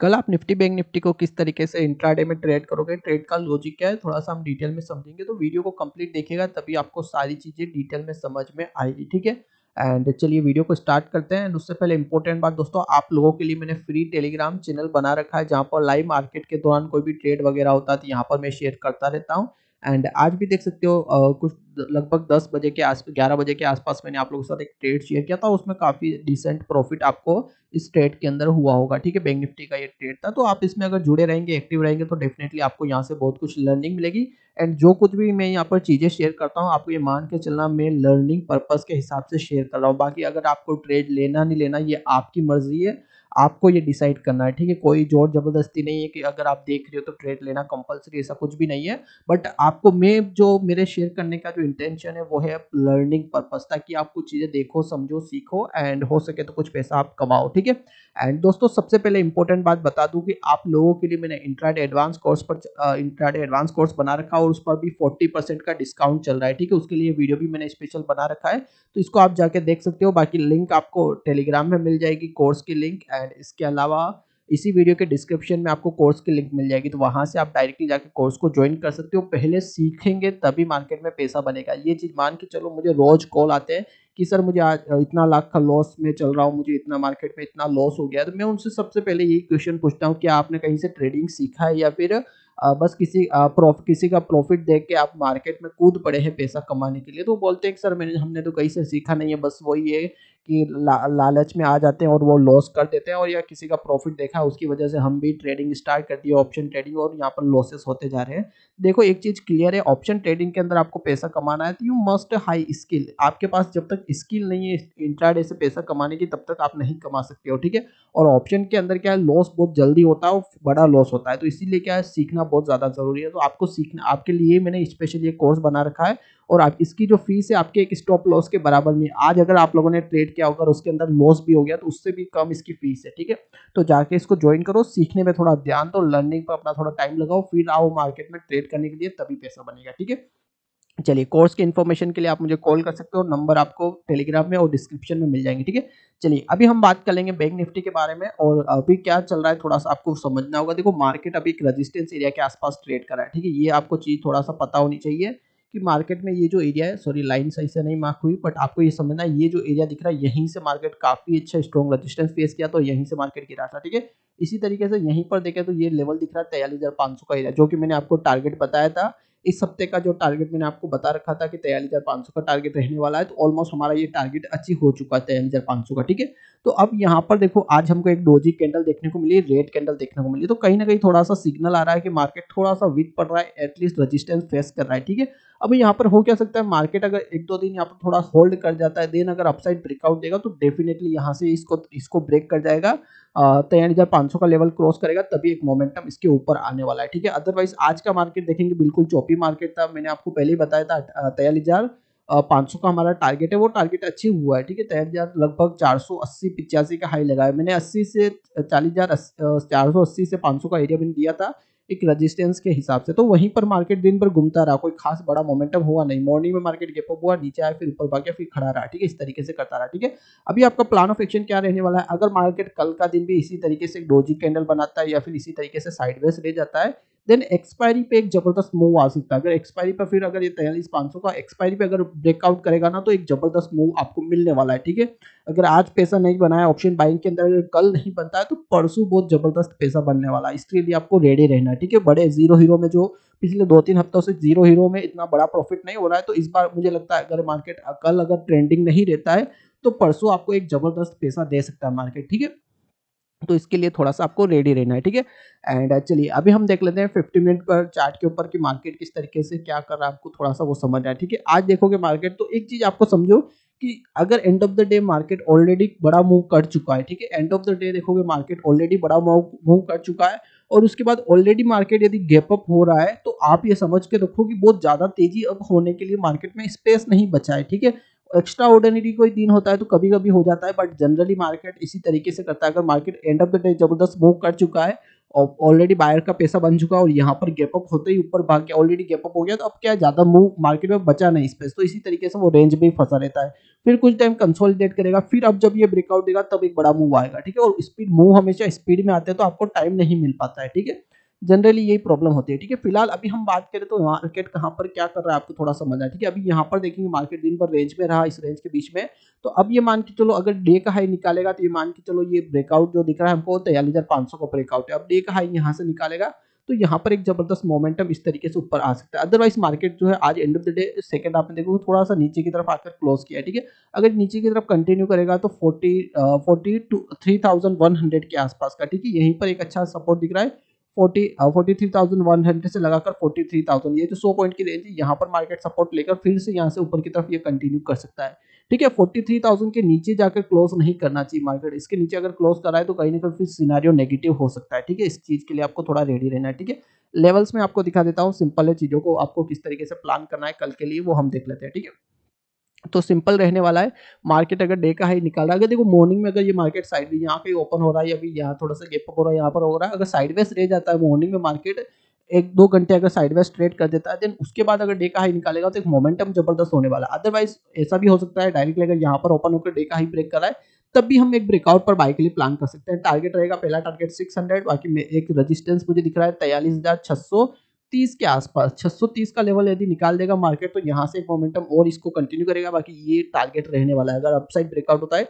कल आप Nifty bank Nifty को किस तरीके से इंट्राडे में ट्रेड करोगे ट्रेड का लॉजिक क्या है थोड़ा सा हम डिटेल में समझेंगे तो वीडियो को कंप्लीट देखेगा तभी आपको सारी चीज़ें डिटेल में समझ में आएगी ठीक है एंड चलिए वीडियो को स्टार्ट करते हैं उससे पहले इंपॉर्टेंट बात दोस्तों आप लोगों के लिए मैंने फ्री टेलीग्राम चैनल बना रखा है जहाँ पर लाइव मार्केट के दौरान कोई भी ट्रेड वगैरह होता है तो यहाँ पर मैं शेयर करता रहता हूँ एंड आज भी देख सकते हो आ, कुछ लगभग दस बजे के आस ग्यारह बजे के आसपास मैंने आप लोगों के साथ एक ट्रेड शेयर किया था उसमें काफ़ी डिसेंट प्रॉफिट आपको इस ट्रेड के अंदर हुआ होगा ठीक है बैंक निफ्टी का ये ट्रेड था तो आप इसमें अगर जुड़े रहेंगे एक्टिव रहेंगे तो डेफिनेटली आपको यहाँ से बहुत कुछ लर्निंग मिलेगी एंड जो कुछ भी मैं यहाँ पर चीज़ें शेयर करता हूँ आपको ये मान के चलना मैं लर्निंग पर्पज़ के हिसाब से शेयर कर रहा हूँ बाकी अगर आपको ट्रेड लेना नहीं लेना ये आपकी मर्जी है आपको ये डिसाइड करना है ठीक है कोई जोर जबरदस्ती नहीं है कि अगर आप देख रहे हो तो ट्रेड लेना कंपलसरी ऐसा कुछ भी नहीं है बट आपको मैं जो मेरे शेयर करने का जो इंटेंशन है वो है लर्निंग पर्पज ताकि आप कुछ चीज़ें देखो समझो सीखो एंड हो सके तो कुछ पैसा आप कमाओ ठीक है एंड दोस्तों सबसे पहले इंपॉर्टेंट बात बता दूँ कि आप लोगों के लिए मैंने इंट्राडे एडवांस कोर्स पर इंट्राडे एडवांस कोर्स बना रखा है और उस पर भी फोर्टी परसेंट का डिस्काउंट चल रहा है ठीक है उसके लिए वीडियो भी मैंने स्पेशल बना रखा है तो इसको आप जाके देख सकते हो बाकी लिंक आपको टेलीग्राम में मिल जाएगी कोर्स की लिंक एंड इसके अलावा इसी वीडियो के डिस्क्रिप्शन में आपको कोर्स की लिंक मिल जाएगी तो वहाँ से आप डायरेक्टली जाके कोर्स को ज्वाइन कर सकते हो पहले सीखेंगे तभी मार्केट में पैसा बनेगा ये चीज़ मान के चलो मुझे रोज़ कॉल आते हैं कि सर मुझे आज इतना लाख का लॉस में चल रहा हूँ मुझे इतना मार्केट में इतना लॉस हो गया तो मैं उनसे सबसे पहले यही क्वेश्चन पूछता हूँ कि आपने कहीं से ट्रेडिंग सीखा है या फिर बस किसी प्रॉफिट किसी का प्रॉफिट देख के आप मार्केट में कूद पड़े हैं पैसा कमाने के लिए तो बोलते हैं कि सर मैंने हमने तो कहीं से सीखा नहीं है बस वही है की ला, लालच में आ जाते हैं और वो लॉस कर देते हैं और या किसी का प्रॉफिट देखा उसकी वजह से हम भी ट्रेडिंग स्टार्ट कर दिए ऑप्शन ट्रेडिंग और यहाँ पर लॉसेस होते जा रहे हैं देखो एक चीज़ क्लियर है ऑप्शन ट्रेडिंग के अंदर आपको पैसा कमाना है तो यू मस्ट हाई स्किल आपके पास जब तक स्किल नहीं है इंट्राडे से पैसा कमाने की तब तक आप नहीं कमा सकते हो ठीक है और ऑप्शन के अंदर क्या है लॉस बहुत जल्दी होता है और बड़ा लॉस होता है तो इसीलिए क्या है सीखना बहुत ज़्यादा ज़रूरी है तो आपको सीखना आपके लिए मैंने स्पेशल ये कोर्स बना रखा है और आप इसकी जो फीस है आपके एक स्टॉप लॉस के बराबर में आज अगर आप लोगों ने ट्रेड किया होगा उसके अंदर लॉस भी हो गया तो उससे भी कम इसकी फीस है ठीक है तो जाके इसको ज्वाइन करो सीखने में थोड़ा ध्यान दो लर्निंग पर अपना थोड़ा टाइम लगाओ फिर आओ मार्केट में ट्रेड करने के लिए तभी पैसा बनेगा ठीक है चलिए कोर्स के इन्फॉर्मेशन के लिए आप मुझे कॉल कर सकते हो नंबर आपको टेलीग्राम में और डिस्क्रिप्शन में मिल जाएंगे ठीक है चलिए अभी हम बात कर लेंगे बैंक निफ्टी के बारे में और अभी क्या चल रहा है थोड़ा सा आपको समझना होगा देखो मार्केट अभी एक रजिस्टेंस एरिया के आसपास ट्रेड कर रहा है ठीक है ये आपको चीज़ थोड़ा सा पता होनी चाहिए कि मार्केट में ये जो एरिया है सॉरी लाइन सही से नहीं मार्क हुई बट आपको ये समझना है ये जो एरिया दिख रहा है यहीं से मार्केट काफ़ी अच्छा स्ट्रॉन्ग रजिस्टेंस फेस किया तो यहीं से मार्केट गिरा था ठीक है इसी तरीके से यहीं पर देखें तो ये लेवल दिख रहा है सौ का एरिया जो कि मैंने आपको टारगेट बताया था इस हफ्ते का जो टारगेट मैंने आपको बता रखा था कि तैयलीस हज़ार पाँच सौ का टारगेट रहने वाला है तो ऑलमोस्ट हमारा ये टारगेट अचीव हो चुका है तैयलीस हज़ार पाँच सौ का ठीक है तो अब यहाँ पर देखो आज हमको एक डोजी कैंडल देखने को मिली रेड कैंडल देखने को मिली तो कहीं ना कहीं थोड़ा सा सिग्नल आ रहा है कि मार्केट थोड़ा सा वीक पड़ रहा है एटलीस्ट रजिस्टेंस फेस कर रहा है ठीक है अब यहाँ पर हो क्या सकता है मार्केट अगर एक दो दिन यहाँ पर थोड़ा होल्ड कर जाता है देन अगर अपसाइड ब्रेकआउट देगा तो डेफिनेटली यहाँ से इसको इसको ब्रेक कर जाएगा तेरह तो हज़ार पाँच सौ का लेवल क्रॉस करेगा तभी एक मोमेंटम इसके ऊपर आने वाला है ठीक है अदरवाइज आज का मार्केट देखेंगे बिल्कुल चौपी मार्केट था मैंने आपको पहले ही बताया था तेरह हज़ार पाँच सौ का हमारा टारगेट है वो टारगेट अच्छी हुआ है ठीक है तेरह हज़ार लगभग चार सौ अस्सी पिचासी का हाई लगाया मैंने अस्सी से चालीस हज़ार चार सौ अस्सी से पाँच सौ का एरिया मैंने दिया था एक रजिस्टेंस के हिसाब से तो वहीं पर मार्केट दिन भर घूमता रहा कोई खास बड़ा मोमेंटम हुआ नहीं मॉर्निंग में मार्केट गेप अप हुआ नीचे आया फिर ऊपर भाग गया फिर खड़ा रहा ठीक है इस तरीके से करता रहा ठीक है अभी आपका प्लान ऑफ एक्शन क्या रहने वाला है अगर मार्केट कल का दिन भी इसी तरीके से एक डोजी कैंडल बनाता है या फिर इसी तरीके से साइडवेज ले जाता है देन एक्सपायरी पे एक जबरदस्त मूव आ सकता है अगर एक्सपायरी पर फिर अगर ये तैयलीस पाँच का एक्सपायरी पे अगर ब्रेकआउट करेगा ना तो एक जबरदस्त मूव आपको मिलने वाला है ठीक है अगर आज पैसा नहीं बनाया ऑप्शन बाइंग के अंदर अगर कल नहीं बनता है तो परसों बहुत जबरदस्त पैसा बनने वाला है इसके लिए आपको रेडी रहना है ठीक है बड़े जीरो हीरो में जो पिछले दो तीन हफ्तों से जीरो हीरो में इतना बड़ा प्रॉफिट नहीं हो रहा है तो इस बार मुझे लगता है अगर मार्केट कल अगर ट्रेंडिंग नहीं रहता है तो परसों आपको एक जबरदस्त पैसा दे सकता है मार्केट ठीक है तो इसके लिए थोड़ा सा आपको रेडी रहना है ठीक है एंड चलिए अभी हम देख लेते हैं फिफ्टी मिनट पर चार्ट के ऊपर की मार्केट किस तरीके से क्या कर रहा है आपको थोड़ा सा वो समझ है ठीक है आज देखोगे मार्केट तो एक चीज आपको समझो कि अगर end of the day market already बड़ा मूव कर चुका है ठीक है एंड ऑफ द डे देखोगे मार्केट ऑलरेडी बड़ा मूव कर चुका है और उसके बाद ऑलरेडी मार्केट यदि गैप अप हो रहा है तो आप ये समझ के रखो कि बहुत ज़्यादा तेजी अब होने के लिए मार्केट में स्पेस नहीं बचा है ठीक है एक्स्ट्रा ऑर्डिनरी कोई दिन होता है तो कभी कभी हो जाता है बट जनरली मार्केट इसी तरीके से करता है अगर market end of the day जबरदस्त मूव कर चुका है और ऑलरेडी बायर का पैसा बन चुका है और यहाँ पर गैप अप होते ही ऊपर भाग के ऑलरेडी गैप अप हो गया तो अब क्या ज़्यादा मूव मार्केट में बचा नहीं स्पेस तो इसी तरीके से वो रेंज में फंसा रहता है फिर कुछ टाइम कंसोलिडेट करेगा फिर अब जब ये ब्रेकआउट देगा तब एक बड़ा मूव आएगा ठीक है और स्पीड मूव हमेशा स्पीड में आते हैं तो आपको टाइम नहीं मिल पाता है ठीक है जनरली यही प्रॉब्लम होती है ठीक है फिलहाल अभी हम बात करें तो मार्केट कहाँ पर क्या कर रहा है आपको थोड़ा समझना है ठीक है अभी यहाँ पर देखेंगे मार्केट दिन भर रेंज में रहा इस रेंज के बीच में तो अब ये मान के चलो अगर डे का हाई निकालेगा तो ये मान के चलो ये ब्रेकआउट जो दिख रहा है हमको तैयारी हज़ार पाँच सौ का ब्रेकआउट है अब डे का हाई यहाँ से निकालेगा तो यहाँ पर एक जबरदस्त मोमेंटम इस तरीके से ऊपर आ सकता है अदरवाइज मार्केट जो है आज end of the day second आपने देखो थोड़ा सा नीचे की तरफ आकर क्लोज किया है ठीक है अगर नीचे की तरफ कंटिन्यू करेगा तो forty forty two three thousand one hundred के आसपास का ठीक है यहीं पर एक अच्छा सपोर्ट दिख रहा है forty forty three thousand one hundred से लगाकर फोर्टी थ्री थाउजेंड ये जो तो सौ पॉइंट की रेंज है यहाँ पर मार्केट सपोर्ट लेकर फिर से यहाँ से ऊपर की तरफ ये कंटिन्यू कर सकता है ठीक है फोर्टी थ्री थाउजेंड के नीचे जाकर क्लोज नहीं करना चाहिए मार्केट इसके नीचे अगर क्लोज कराए तो कहीं ना कहीं फिर सिनारियो नेगेटिव हो सकता है ठीक है इस चीज़ के लिए आपको थोड़ा रेडी रहना है ठीक है लेवल्स में आपको दिखा देता हूँ सिंपल है चीज़ों को आपको किस तरीके से प्लान करना है कल के लिए वो हम देख लेते हैं ठीक है तो सिंपल रहने वाला है मार्केट अगर डे का हाई निकाल रहा है अगर देखो मॉर्निंग में अगर ये मार्केट साइड यहाँ पे ओपन हो रहा है या फिर यहाँ थोड़ा सा गेप हो रहा है यहाँ पर हो रहा है अगर साइडवेज रह जाता है मॉर्निंग में मार्केट एक दो घंटे अगर साइडवेज ट्रेड कर देता है देन उसके बाद अगर डे का हाई निकालेगा तो एक मोमेंटम जबरदस्त होने वाला है अदरवाइज ऐसा भी हो सकता है डायरेक्टली अगर यहाँ पर ओपन होकर डे का हाई ब्रेक कराए तब भी हम एक ब्रेकआउट पर बाय के लिए प्लान कर सकते हैं टारगेट रहेगा पहला टारगेट 600 बाकी में एक रेजिस्टेंस मुझे दिख रहा है तैयालीस तीस के आसपास 630 का लेवल यदि निकाल देगा मार्केट तो यहाँ से एक मोमेंटम और इसको कंटिन्यू करेगा बाकी ये टारगेट रहने वाला है अगर अपसाइड ब्रेकआउट होता है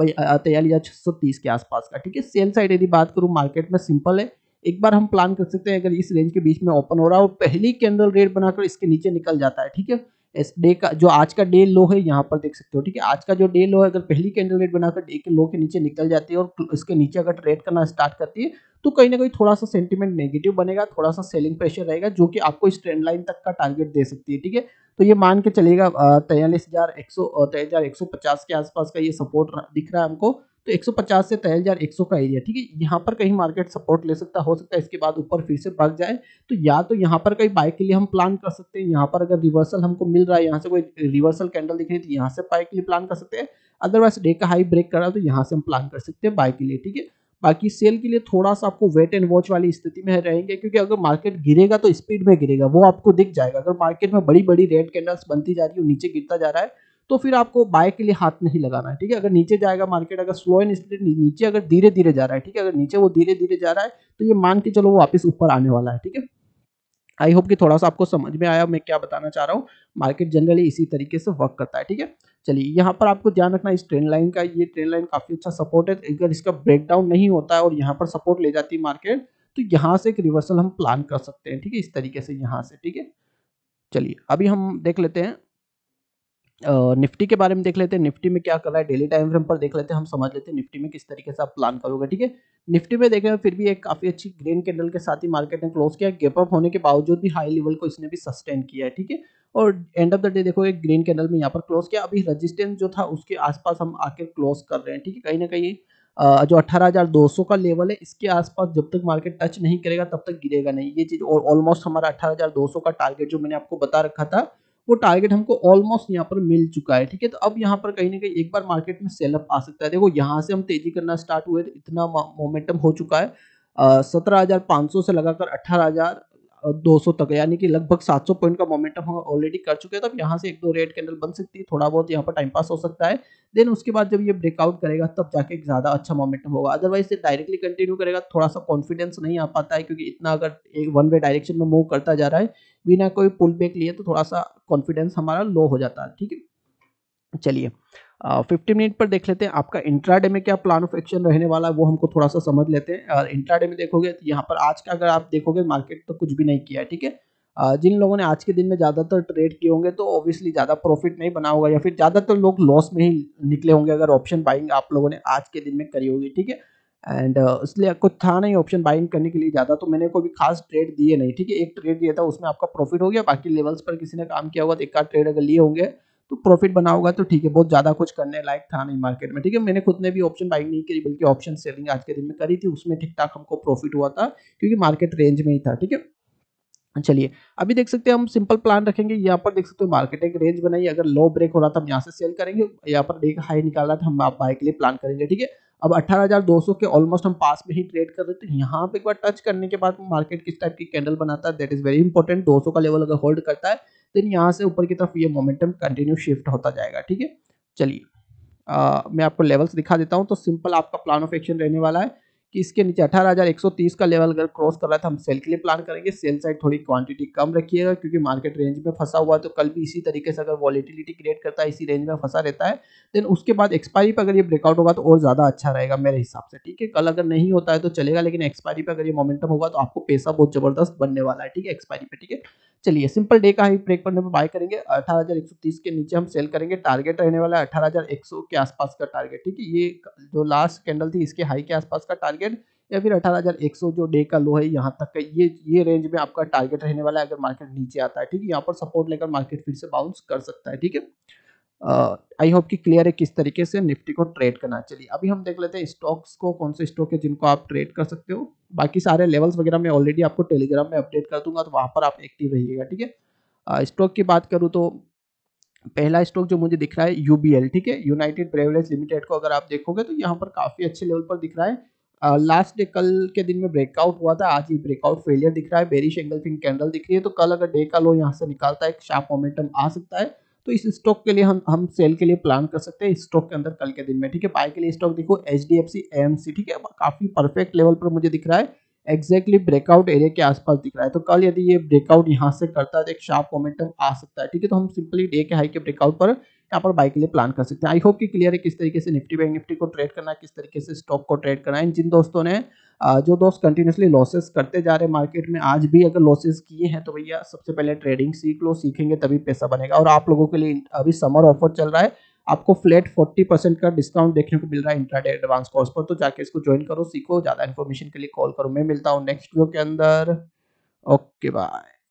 भाई तैयार या तीस के आसपास का ठीक है सेल साइड यदि बात करूँ मार्केट में सिंपल है एक बार हम प्लान कर सकते हैं अगर इस रेंज के बीच में ओपन हो रहा हो पहली कैंडल रेट बनाकर इसके नीचे निकल जाता है ठीक है इस डे का जो आज का डे लो है यहाँ पर देख सकते हो ठीक है आज का जो डे लो है अगर पहली कैंडल रेट बनाकर डे के लो के नीचे निकल जाती है और इसके नीचे अगर ट्रेड करना स्टार्ट करती है तो कहीं ना कहीं थोड़ा सा सेंटीमेंट नेगेटिव बनेगा थोड़ा सा सेलिंग प्रेशर रहेगा जो कि आपको इस ट्रेंड लाइन तक का टारगेट दे सकती है ठीक है तो ये मान के चलेगा तैयलीस हजार एक सौ पचास के आसपास का ये सपोर्ट दिख रहा है हमको तो 150 से तेरह हजार एक सौ का एरिया ठीक है यहाँ पर कहीं मार्केट सपोर्ट ले सकता हो सकता है इसके बाद ऊपर फिर से भाग जाए तो या तो यहाँ पर कहीं बाइक के लिए हम प्लान कर सकते हैं यहाँ पर अगर रिवर्सल हमको मिल रहा है यहाँ से कोई रिवर्सल कैंडल दिख रही है तो यहाँ से बाइक के लिए प्लान कर सकते हैं अदरवाइज डे का हाई ब्रेक कर रहा है तो यहाँ से हम प्लान कर सकते हैं बाइक के लिए ठीक है बाकी सेल के लिए थोड़ा सा आपको वेट एंड वॉच वाली स्थिति में रहेंगे क्योंकि अगर मार्केट गिरेगा तो स्पीड में गिरेगा वो आपको दिख जाएगा अगर मार्केट में बड़ी बड़ी रेड कैंडल्स बनती जा रही है नीचे गिरता जा रहा है तो फिर आपको बाय के लिए हाथ नहीं लगाना है ठीक है अगर नीचे जाएगा मार्केट अगर स्लो एंड स्टेडी नीचे अगर धीरे धीरे जा रहा है ठीक है अगर नीचे वो धीरे धीरे जा रहा है तो ये मान के चलो वो वापस ऊपर आने वाला है ठीक है आई होप कि थोड़ा सा आपको समझ में आया मैं क्या बताना चाह रहा हूँ मार्केट जनरली इसी तरीके से वर्क करता है ठीक है चलिए यहाँ पर आपको ध्यान रखना इस ट्रेन लाइन का ये ट्रेन लाइन काफ़ी अच्छा सपोर्ट है अगर इसका ब्रेकडाउन नहीं होता है और यहाँ पर सपोर्ट ले जाती है मार्केट तो यहाँ से एक रिवर्सल हम प्लान कर सकते हैं ठीक है इस तरीके से यहाँ से ठीक है चलिए अभी हम देख लेते हैं निफ्टी के बारे में देख लेते हैं निफ्टी में क्या कर रहा है डेली टाइम फ्रेम पर देख लेते हैं हम समझ लेते हैं निफ्टी में किस तरीके से आप प्लान करोगे ठीक है निफ्टी में देखें फिर भी एक काफ़ी अच्छी ग्रीन कैंडल के साथ ही मार्केट ने क्लोज किया गेप अप होने के बावजूद भी हाई लेवल को इसने भी सस्टेन किया है ठीक है और एंड ऑफ द डे देखो एक ग्रीन कैंडल में यहाँ पर क्लोज किया अभी रजिस्टेंस जो था उसके आसपास हम आके क्लोज कर रहे हैं ठीक है कहीं ना कहीं जो 18,200 का लेवल है इसके आसपास जब तक मार्केट टच नहीं करेगा तब तक गिरेगा नहीं ये चीज़ और ऑलमोस्ट हमारा 18,200 का टारगेट जो मैंने आपको बता रखा था वो टारगेट हमको ऑलमोस्ट यहाँ पर मिल चुका है ठीक है तो अब यहाँ पर कहीं ना कहीं एक बार मार्केट में सेलअप आ सकता है देखो यहाँ से हम तेजी करना स्टार्ट हुए तो इतना मोमेंटम हो चुका है सत्रह हजार पाँच सौ से लगाकर अठारह हजार 200 तक यानी कि लगभग 700 पॉइंट का मोमेंटम हम ऑलरेडी कर चुके हैं तो यहाँ से एक दो रेड कैंडल बन सकती है थोड़ा बहुत यहाँ पर टाइम पास हो सकता है देन उसके बाद जब ये ब्रेकआउट करेगा तब जाके एक ज़्यादा अच्छा मोमेंटम होगा अदरवाइज ये डायरेक्टली कंटिन्यू करेगा थोड़ा सा कॉन्फिडेंस नहीं आ पाता है क्योंकि इतना अगर एक वन वे डायरेक्शन में मूव करता जा रहा है बिना कोई पुल बैक लिए तो थोड़ा सा कॉन्फिडेंस हमारा लो हो जाता है ठीक है चलिए फिफ्टी मिनट पर देख लेते हैं आपका इंट्राडे में क्या प्लान ऑफ एक्शन रहने वाला है वो हमको थोड़ा सा समझ लेते हैं और इंट्राडे में देखोगे तो यहाँ पर आज का अगर आप देखोगे मार्केट तो कुछ भी नहीं किया है ठीक है जिन लोगों ने आज के दिन में ज़्यादातर ट्रेड किए होंगे तो ऑब्वियसली ज़्यादा प्रॉफिट नहीं बना होगा या फिर ज़्यादातर लोग लॉस में ही निकले होंगे अगर ऑप्शन बाइंग आप लोगों ने आज के दिन में करी होगी ठीक है एंड इसलिए कुछ था नहीं ऑप्शन बाइंग करने के लिए ज़्यादा तो मैंने कोई भी खास ट्रेड दिए नहीं ठीक है एक ट्रेड दिया था उसमें आपका प्रॉफिट हो गया बाकी लेवल्स पर किसी ने काम किया होगा तो एक आध ट्रेड अगर लिए होंगे तो प्रॉफिट बना होगा तो ठीक है बहुत ज़्यादा कुछ करने लायक था नहीं मार्केट में ठीक है मैंने खुद ने भी ऑप्शन बाइंग नहीं करी बल्कि ऑप्शन सेलिंग आज के दिन में करी थी उसमें ठीक ठाक हमको प्रॉफिट हुआ था क्योंकि मार्केट रेंज में ही था ठीक है चलिए अभी देख सकते हैं हम सिंपल प्लान रखेंगे यहाँ पर देख सकते हो मार्केट एक रेंज बनाई अगर लो ब्रेक हो रहा था हम यहाँ से सेल करेंगे यहाँ पर एक हाई निकाल रहा था हम आप बाय के लिए प्लान करेंगे ठीक है अब 18,200 के ऑलमोस्ट हम पास में ही ट्रेड कर रहे थे यहाँ पे एक बार टच करने के बाद मार्केट किस टाइप की कैंडल बनाता है दैट इज वेरी इंपॉर्टेंट 200 का लेवल अगर होल्ड करता है देन यहाँ से ऊपर की तरफ ये मोमेंटम कंटिन्यू शिफ्ट होता जाएगा ठीक है चलिए मैं आपको लेवल्स दिखा देता हूँ तो सिंपल आपका प्लान ऑफ एक्शन रहने वाला है कि इसके नीचे 18,130 का लेवल अगर क्रॉस कर रहा है तो हम सेल के लिए प्लान करेंगे सेल साइड थोड़ी क्वांटिटी कम रखिएगा क्योंकि मार्केट रेंज में फंसा हुआ है तो कल भी इसी तरीके से अगर वॉलीटिलिटी क्रिएट करता है इसी रेंज में फंसा रहता है देन उसके बाद एक्सपायरी पर अगर ये ब्रेकआउट होगा तो और ज़्यादा अच्छा रहेगा मेरे हिसाब से ठीक है कल अगर नहीं होता है तो चलेगा लेकिन एक्सपायरी पर अगर ये मोमेंटम होगा तो आपको पैसा बहुत ज़बरदस्त बनने वाला है ठीक है एक्सपायरी पर ठीक है चलिए सिंपल डे का ही ब्रेक पड़ने पर बाय करेंगे तीस के नीचे हम सेल करेंगे टारगेट रहने वाला है सौ के आसपास का टारगेट ठीक है ये जो लास्ट कैंडल थी इसके हाई के आसपास का टारगेट टारगेट या फिर 18,100 जो डे का लो है यहाँ तक का ये ये रेंज में आपका टारगेट रहने वाला है अगर मार्केट नीचे आता है ठीक है यहाँ पर सपोर्ट लेकर मार्केट फिर से बाउंस कर सकता है ठीक है आई होप कि क्लियर है किस तरीके से निफ्टी को ट्रेड करना चलिए अभी हम देख लेते हैं स्टॉक्स को कौन से स्टॉक है जिनको आप ट्रेड कर सकते हो बाकी सारे लेवल्स वगैरह मैं ऑलरेडी आपको टेलीग्राम में अपडेट कर दूंगा तो वहाँ पर आप एक्टिव रहिएगा ठीक है स्टॉक की बात करूँ तो पहला स्टॉक जो मुझे दिख रहा है यू ठीक है यूनाइटेड ब्रेवरेज लिमिटेड को अगर आप देखोगे तो यहाँ पर काफ़ी अच्छे लेवल पर दिख रहा है लास्ट डे कल के दिन में ब्रेकआउट हुआ था आज ये ब्रेकआउट फेलियर दिख रहा है बेरिश एंगल फिंग कैंडल दिख रही है तो कल अगर डे का लो यहाँ से निकालता है एक शार्प मोमेंटम आ सकता है तो इस स्टॉक के लिए हम हम सेल के लिए प्लान कर सकते हैं स्टॉक के अंदर कल के दिन में ठीक है बाय के लिए स्टॉक देखो H D F C M C ठीक है काफ़ी परफेक्ट लेवल पर मुझे दिख रहा है एग्जैक्टली ब्रेकआउट एरिया के आसपास दिख रहा है तो कल यदि ये ब्रेकआउट यहाँ से करता है तो एक शार्प मोमेंटम आ सकता है ठीक है तो हम सिंपली डे के हाई के ब्रेकआउट पर यहाँ पर बाय के लिए प्लान कर सकते हैं आई होप कि क्लियर है किस तरीके से निफ्टी बैंक निफ्टी को ट्रेड करना है किस तरीके से स्टॉक को ट्रेड करना है जिन दोस्तों ने जो दोस्त कंटिन्यूसली लॉसेस करते जा रहे मार्केट में आज भी अगर लॉसेस किए हैं तो भैया सबसे पहले ट्रेडिंग सीख लो सीखेंगे तभी पैसा बनेगा और आप लोगों के लिए अभी समर ऑफर चल रहा है आपको फ्लैट 40 परसेंट का डिस्काउंट देखने को मिल रहा है इंट्राडे एडवांस कोर्स पर तो जाके इसको ज्वाइन करो सीखो ज़्यादा इन्फॉर्मेशन के लिए कॉल करो मैं मिलता हूँ नेक्स्ट वीडियो के अंदर ओके बाय